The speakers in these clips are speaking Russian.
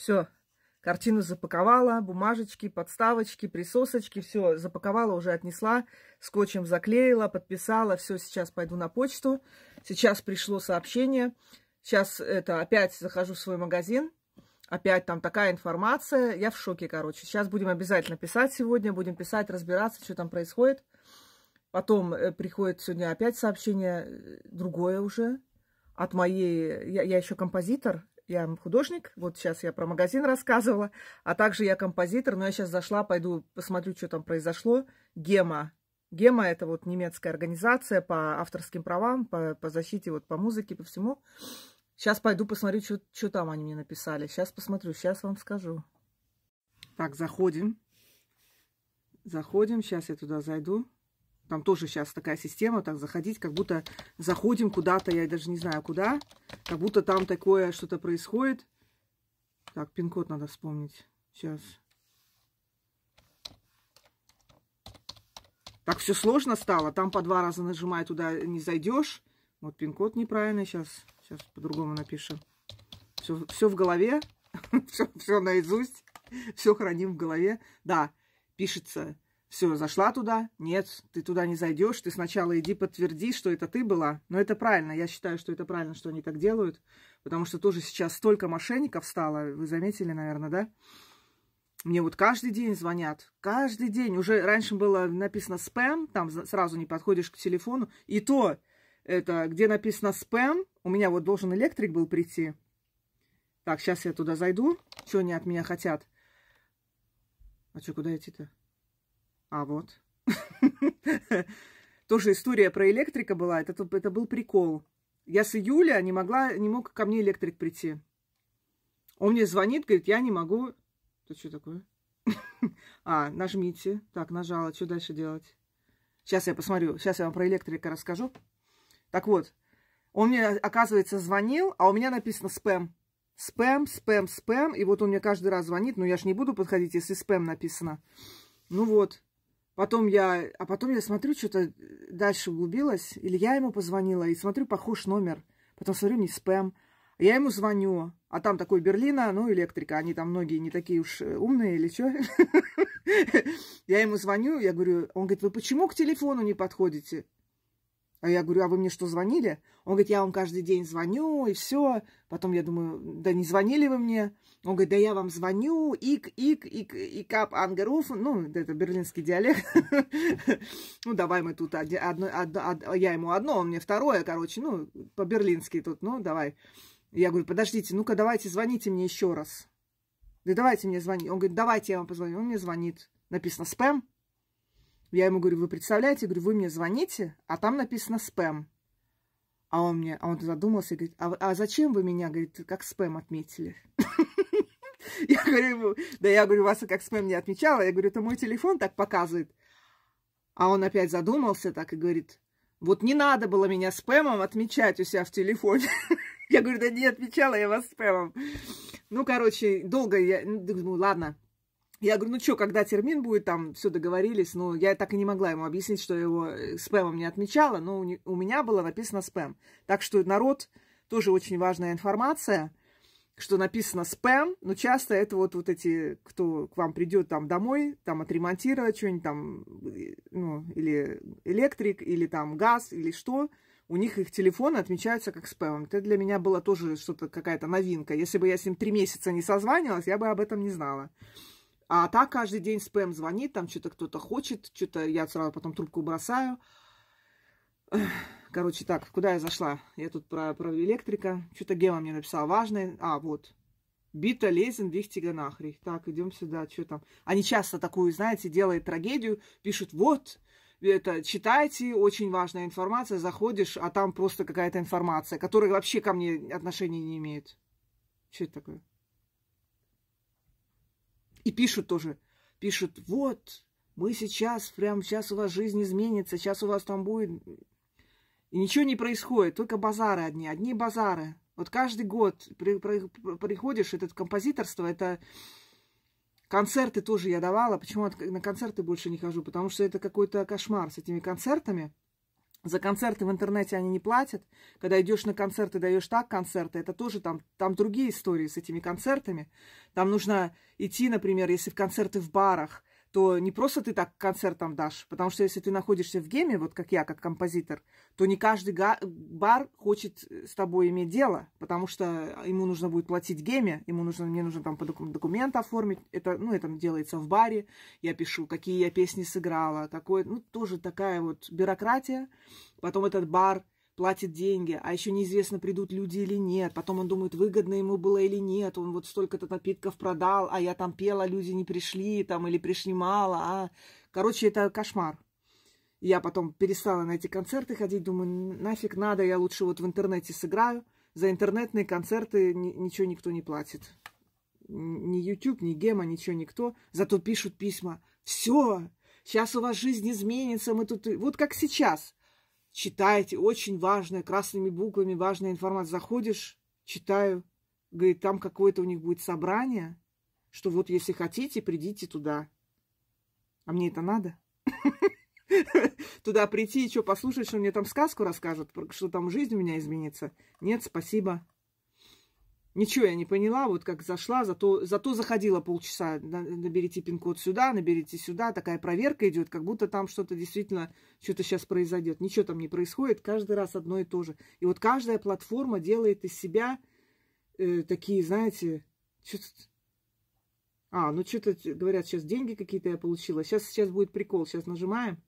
Все, картину запаковала, бумажечки, подставочки, присосочки, все запаковала, уже отнесла, скотчем заклеила, подписала, все, сейчас пойду на почту. Сейчас пришло сообщение, сейчас это опять захожу в свой магазин, опять там такая информация, я в шоке, короче. Сейчас будем обязательно писать сегодня, будем писать, разбираться, что там происходит. Потом э, приходит сегодня опять сообщение, э, другое уже, от моей, я, я еще композитор, я художник, вот сейчас я про магазин рассказывала, а также я композитор, но я сейчас зашла, пойду посмотрю, что там произошло. Гема. Гема – это вот немецкая организация по авторским правам, по, по защите, вот по музыке, по всему. Сейчас пойду посмотрю, что, что там они мне написали. Сейчас посмотрю, сейчас вам скажу. Так, заходим. Заходим, сейчас я туда зайду. Там тоже сейчас такая система, так заходить, как будто заходим куда-то, я даже не знаю куда, как будто там такое что-то происходит. Так, пин-код надо вспомнить. Сейчас. Так все сложно стало. Там по два раза нажимай, туда не зайдешь. Вот пин-код неправильно сейчас. Сейчас по-другому напишем. Все, все в голове. все, все наизусть. Все храним в голове. Да, пишется все, зашла туда? Нет, ты туда не зайдешь. Ты сначала иди подтверди, что это ты была. Но это правильно. Я считаю, что это правильно, что они так делают. Потому что тоже сейчас столько мошенников стало. Вы заметили, наверное, да? Мне вот каждый день звонят. Каждый день. Уже раньше было написано спам. Там сразу не подходишь к телефону. И то, это где написано спам. У меня вот должен электрик был прийти. Так, сейчас я туда зайду. Что они от меня хотят? А что, куда идти-то? А вот. Тоже история про электрика была. Это, это был прикол. Я с июля не могла, не мог ко мне электрик прийти. Он мне звонит, говорит, я не могу. Это что такое? А, нажмите. Так, нажала. Что дальше делать? Сейчас я посмотрю. Сейчас я вам про электрика расскажу. Так вот, он мне, оказывается, звонил, а у меня написано спэм. Спэм, спэм, спэм. И вот он мне каждый раз звонит. Но ну, я же не буду подходить, если спэм написано. Ну вот. Потом я, а потом я смотрю, что-то дальше углубилась, или я ему позвонила, и смотрю, похож номер. Потом смотрю, не спэм. Я ему звоню, а там такой Берлина, ну, электрика, они там многие не такие уж э, умные или что. Я ему звоню, я говорю, он говорит, вы почему к телефону не подходите? А я говорю, а вы мне что, звонили? Он говорит, я вам каждый день звоню, и все. Потом я думаю, да не звонили вы мне. Он говорит, да я вам звоню, ик, ик, ик, икап ангаруфен. Ну, это берлинский диалект. Ну, давай мы тут, одно, я ему одно, он мне второе, короче, ну, по-берлински тут, ну, давай. Я говорю, подождите, ну-ка, давайте звоните мне еще раз. Да давайте мне звонить. Он говорит, давайте я вам позвоню. Он мне звонит. Написано спам. Я ему говорю, вы представляете, говорю, вы мне звоните, а там написано спэм. А он мне, а он задумался и говорит, а, а зачем вы меня, говорит, как спэм отметили? Я говорю, да я говорю, вас как спэм не отмечала. Я говорю, это мой телефон так показывает. А он опять задумался так и говорит, вот не надо было меня спэмом отмечать у себя в телефоне. Я говорю, да не отмечала я вас спэмом. Ну, короче, долго я ну, думаю, ладно, я говорю, ну что, когда термин будет, там все договорились. Ну, я так и не могла ему объяснить, что его э, спэмом не отмечала, но у, у меня было написано спэм. Так что народ, тоже очень важная информация, что написано спэм, но часто это вот, вот эти, кто к вам придет там домой, там отремонтировать что-нибудь там, э, ну, или электрик, или там газ, или что, у них их телефоны отмечаются как спэмом. Это для меня было тоже что-то, какая-то новинка. Если бы я с ним три месяца не созванивалась, я бы об этом не знала. А так каждый день спэм звонит, там что-то кто-то хочет, что-то я сразу потом трубку бросаю. Короче, так, куда я зашла? Я тут про, про электрика. Что-то Гема мне написала важное. А, вот. Бита лезен вихтига нахрих. Так, идем сюда, что там. Они часто такую, знаете, делают трагедию, пишут, вот, это, читайте, очень важная информация, заходишь, а там просто какая-то информация, которая вообще ко мне отношения не имеет. Что это такое? И пишут тоже. Пишут, вот, мы сейчас, прям сейчас у вас жизнь изменится, сейчас у вас там будет... И ничего не происходит, только базары одни, одни базары. Вот каждый год при, при, приходишь, это композиторство, это концерты тоже я давала. Почему на концерты больше не хожу? Потому что это какой-то кошмар с этими концертами. За концерты в интернете они не платят. Когда идешь на концерты, даешь так концерты, это тоже там, там другие истории с этими концертами. Там нужно идти, например, если в концерты в барах, то не просто ты так концертом дашь, потому что если ты находишься в геме, вот как я, как композитор, то не каждый бар хочет э, с тобой иметь дело, потому что ему нужно будет платить геме, ему нужно, мне нужно там по документ оформить, это, ну, это делается в баре, я пишу, какие я песни сыграла, такое, ну, тоже такая вот бюрократия, потом этот бар – платит деньги, а еще неизвестно, придут люди или нет. Потом он думает, выгодно ему было или нет. Он вот столько-то напитков продал, а я там пела, люди не пришли там или пришли мало. А... Короче, это кошмар. Я потом перестала на эти концерты ходить, думаю, нафиг надо, я лучше вот в интернете сыграю. За интернетные концерты ничего никто не платит. Ни YouTube, ни Гема, ничего никто. Зато пишут письма. Все, сейчас у вас жизнь изменится, мы тут... Вот как сейчас – читаете, очень важная, красными буквами важная информация. Заходишь, читаю, говорит, там какое-то у них будет собрание, что вот если хотите, придите туда. А мне это надо? Туда прийти и что, послушать, что мне там сказку расскажут, что там жизнь у меня изменится? Нет, спасибо. Ничего я не поняла, вот как зашла, зато, зато заходила полчаса. Наберите пин-код сюда, наберите сюда. Такая проверка идет, как будто там что-то действительно, что-то сейчас произойдет. Ничего там не происходит, каждый раз одно и то же. И вот каждая платформа делает из себя э, такие, знаете, что-то... А, ну что-то, говорят, сейчас деньги какие-то я получила. Сейчас, сейчас будет прикол, сейчас нажимаем.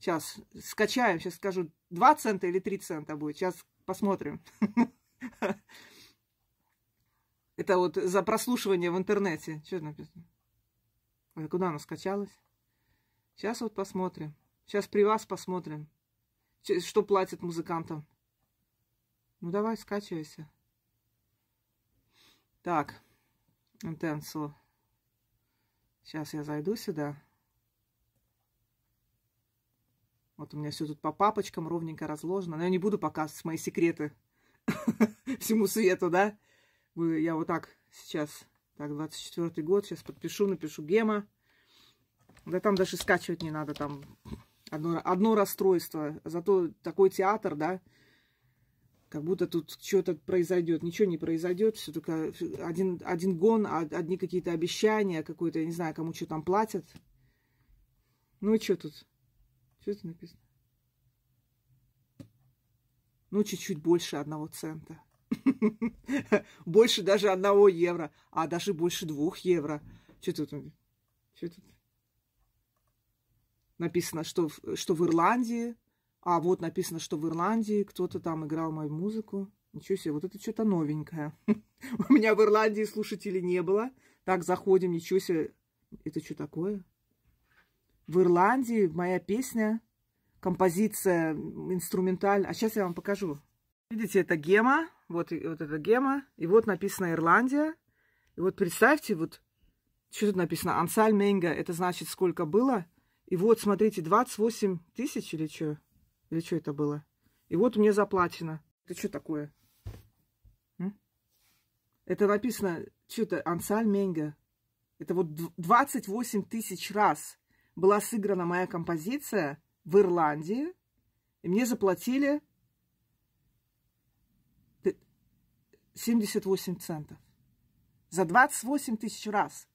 Сейчас скачаем, сейчас скажу 2 цента или 3 цента будет. Сейчас посмотрим. Это вот за прослушивание в интернете. Что написано? Ой, а куда она скачалась? Сейчас вот посмотрим. Сейчас при вас посмотрим, что платят музыкантам. Ну давай, скачивайся. Так, Intenso. Сейчас я зайду сюда. Вот у меня все тут по папочкам ровненько разложено. Но я не буду показывать мои секреты всему свету, да? я вот так сейчас, так, 24-й год, сейчас подпишу, напишу Гема. Да там даже скачивать не надо, там одно, одно расстройство. Зато такой театр, да, как будто тут что-то произойдет. Ничего не произойдет, все только один, один гон, а одни какие-то обещания, какой-то, я не знаю, кому что там платят. Ну и что тут? Что это написано? Ну, чуть-чуть больше одного цента. Больше даже одного евро, а даже больше двух евро. Что тут? Что тут? Написано, что, что в Ирландии, а вот написано, что в Ирландии кто-то там играл мою музыку. Ничего себе, вот это что-то новенькое. У меня в Ирландии слушателей не было. Так, заходим, ничего себе. Это что такое? В Ирландии моя песня, композиция, инструменталь. А сейчас я вам покажу. Видите, это гема вот, и, вот эта гема, и вот написано Ирландия. И вот представьте, вот что тут написано? Ансаль Менга, это значит, сколько было. И вот, смотрите, 28 тысяч или что? Или что это было? И вот мне заплачено. Это что такое? М? Это написано, что-то Ансаль Менга. Это вот 28 тысяч раз была сыграна моя композиция в Ирландии. И мне заплатили 78 центов. За 28 тысяч раз.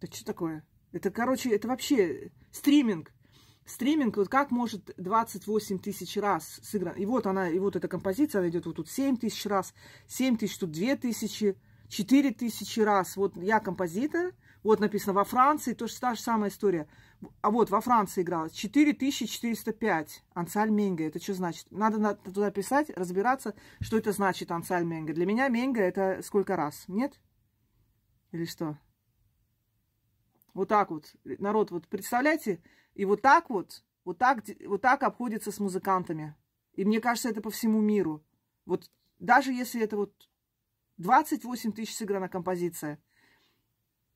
Это что такое? Это, короче, это вообще стриминг. Стриминг, вот как может 28 тысяч раз сыгран. И вот она, и вот эта композиция, она идет вот тут 7 тысяч раз, 7 тысяч, тут 2 тысячи, 4 тысячи раз. Вот я композитор, вот написано, во Франции тоже та же самая история. А вот во Франции играла 4405 ансаль менга. Это что значит? Надо, надо туда писать, разбираться, что это значит ансаль менга. Для меня менга это сколько раз? Нет? Или что? Вот так вот. Народ, вот представляете? И вот так вот, вот так, вот так обходится с музыкантами. И мне кажется, это по всему миру. Вот даже если это вот 28 тысяч сыграна композиция –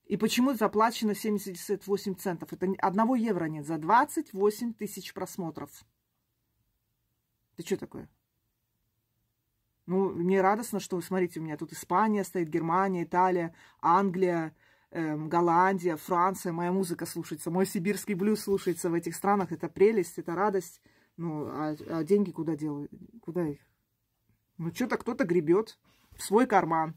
и почему заплачено 78 центов? Это одного евро нет, за 28 тысяч просмотров. Ты что такое? Ну, мне радостно, что, смотрите, у меня тут Испания стоит, Германия, Италия, Англия, эм, Голландия, Франция. Моя музыка слушается, мой сибирский блюз слушается в этих странах. Это прелесть, это радость. Ну, а, а деньги куда делают? Куда их? Ну, что-то кто-то гребет в свой карман.